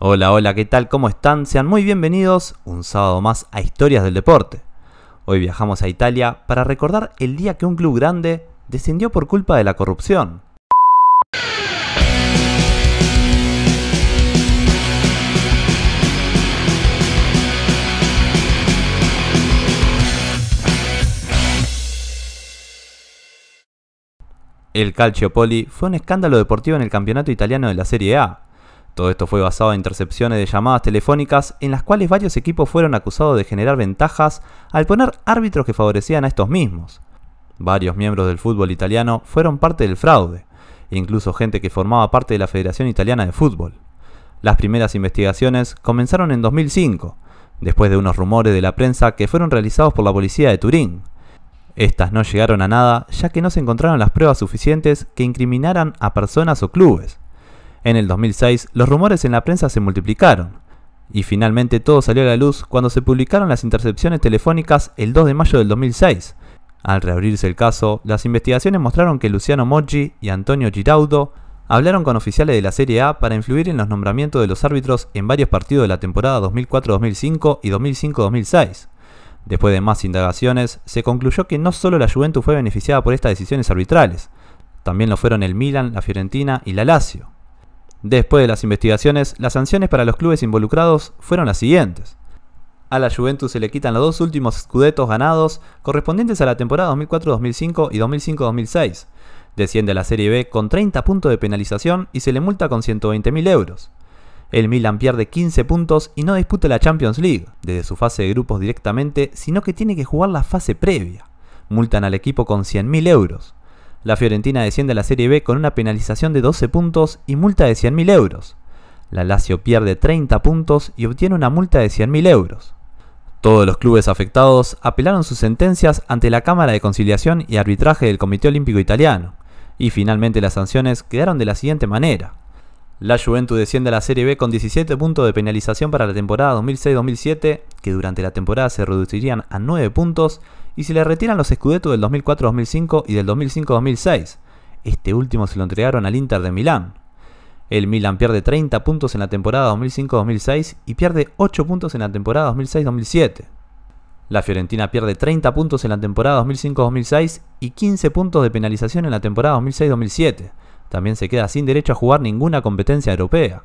Hola, hola, ¿qué tal? ¿Cómo están? Sean muy bienvenidos un sábado más a Historias del Deporte. Hoy viajamos a Italia para recordar el día que un club grande descendió por culpa de la corrupción. El Calcio Poli fue un escándalo deportivo en el campeonato italiano de la Serie A, todo esto fue basado en intercepciones de llamadas telefónicas en las cuales varios equipos fueron acusados de generar ventajas al poner árbitros que favorecían a estos mismos. Varios miembros del fútbol italiano fueron parte del fraude, e incluso gente que formaba parte de la Federación Italiana de Fútbol. Las primeras investigaciones comenzaron en 2005, después de unos rumores de la prensa que fueron realizados por la policía de Turín. Estas no llegaron a nada ya que no se encontraron las pruebas suficientes que incriminaran a personas o clubes, en el 2006, los rumores en la prensa se multiplicaron, y finalmente todo salió a la luz cuando se publicaron las intercepciones telefónicas el 2 de mayo del 2006. Al reabrirse el caso, las investigaciones mostraron que Luciano Moggi y Antonio Giraudo hablaron con oficiales de la Serie A para influir en los nombramientos de los árbitros en varios partidos de la temporada 2004-2005 y 2005-2006. Después de más indagaciones, se concluyó que no solo la Juventus fue beneficiada por estas decisiones arbitrales, también lo fueron el Milan, la Fiorentina y la Lazio. Después de las investigaciones, las sanciones para los clubes involucrados fueron las siguientes. A la Juventus se le quitan los dos últimos scudetos ganados correspondientes a la temporada 2004-2005 y 2005-2006. Desciende a la Serie B con 30 puntos de penalización y se le multa con 120.000 euros. El Milan pierde 15 puntos y no disputa la Champions League desde su fase de grupos directamente, sino que tiene que jugar la fase previa. Multan al equipo con 100.000 euros. La Fiorentina desciende a la Serie B con una penalización de 12 puntos y multa de 100.000 euros. La Lazio pierde 30 puntos y obtiene una multa de 100.000 euros. Todos los clubes afectados apelaron sus sentencias ante la Cámara de Conciliación y Arbitraje del Comité Olímpico Italiano, y finalmente las sanciones quedaron de la siguiente manera. La Juventus desciende a la Serie B con 17 puntos de penalización para la temporada 2006-2007, que durante la temporada se reducirían a 9 puntos, y se le retiran los escudetos del 2004-2005 y del 2005-2006. Este último se lo entregaron al Inter de Milán. El Milan pierde 30 puntos en la temporada 2005-2006 y pierde 8 puntos en la temporada 2006-2007. La Fiorentina pierde 30 puntos en la temporada 2005-2006 y 15 puntos de penalización en la temporada 2006-2007. También se queda sin derecho a jugar ninguna competencia europea.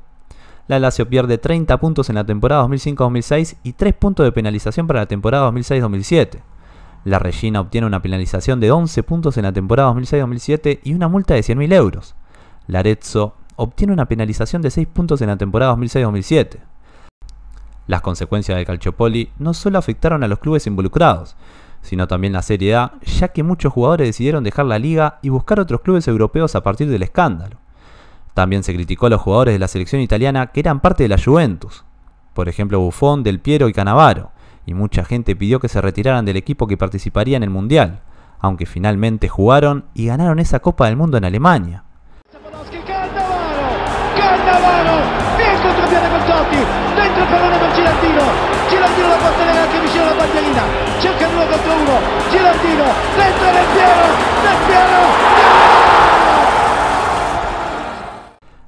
La Lazio pierde 30 puntos en la temporada 2005-2006 y 3 puntos de penalización para la temporada 2006-2007. La Regina obtiene una penalización de 11 puntos en la temporada 2006-2007 y una multa de 100.000 euros. Arezzo obtiene una penalización de 6 puntos en la temporada 2006-2007. Las consecuencias de Calciopoli no solo afectaron a los clubes involucrados, sino también la Serie A, ya que muchos jugadores decidieron dejar la liga y buscar otros clubes europeos a partir del escándalo. También se criticó a los jugadores de la selección italiana que eran parte de la Juventus, por ejemplo Buffon, Del Piero y Canavaro, y mucha gente pidió que se retiraran del equipo que participaría en el Mundial, aunque finalmente jugaron y ganaron esa Copa del Mundo en Alemania.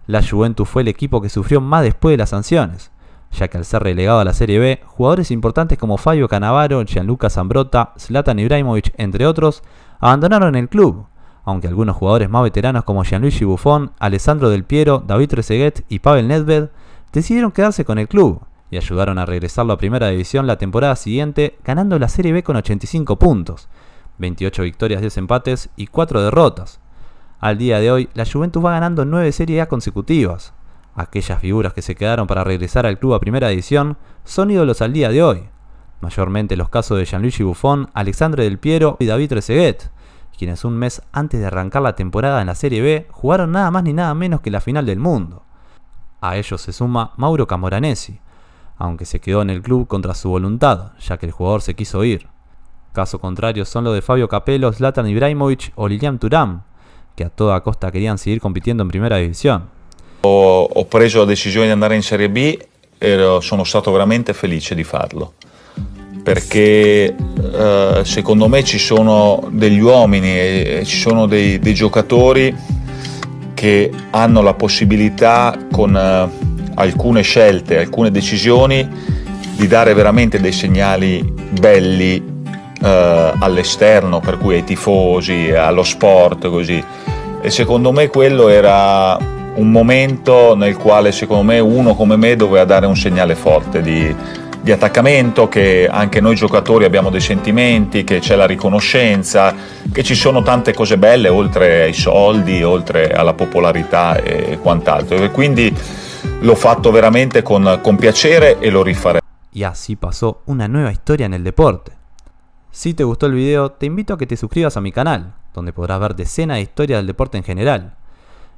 La Juventus fue el equipo que sufrió más después de las sanciones ya que al ser relegado a la Serie B, jugadores importantes como Fabio Canavaro, Gianluca zambrota Zlatan Ibrahimovic, entre otros, abandonaron el club, aunque algunos jugadores más veteranos como Gianluigi Buffon, Alessandro Del Piero, David Trezeguet y Pavel Nedved decidieron quedarse con el club y ayudaron a regresarlo a Primera División la temporada siguiente, ganando la Serie B con 85 puntos, 28 victorias, 10 empates y 4 derrotas. Al día de hoy, la Juventus va ganando 9 Serie A consecutivas, Aquellas figuras que se quedaron para regresar al club a primera edición son ídolos al día de hoy, mayormente los casos de Gianluigi Buffon, Alexandre Del Piero y David Trezeguet, quienes un mes antes de arrancar la temporada en la Serie B jugaron nada más ni nada menos que la final del mundo. A ellos se suma Mauro Camoranesi, aunque se quedó en el club contra su voluntad, ya que el jugador se quiso ir. Caso contrario son los de Fabio Capello, Zlatan Ibrahimovic o Lilian Turam, que a toda costa querían seguir compitiendo en primera división. Ho, ho preso la decisione di andare in Serie B e sono stato veramente felice di farlo perché eh, secondo me ci sono degli uomini e ci sono dei, dei giocatori che hanno la possibilità con eh, alcune scelte, alcune decisioni di dare veramente dei segnali belli eh, all'esterno, per cui ai tifosi, allo sport, così. E secondo me quello era un momento nel quale secondo me uno come me doveva dare un segnale forte di, di attaccamento, che anche noi giocatori abbiamo dei sentimenti, che c'è la riconoscenza, che ci sono tante cose belle oltre ai soldi, oltre alla popolarità e quant'altro. E quindi l'ho fatto veramente con, con piacere e lo rifarei. Y así pasó una nueva historia en el deporte. Si te gustó el video, te invito a que te suscribas a mi canal, donde podrás ver decenas de historias del deporte en general.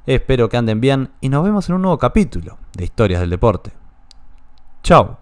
Espero que anden bien y nos vemos en un nuevo capítulo de Historias del Deporte. Chao.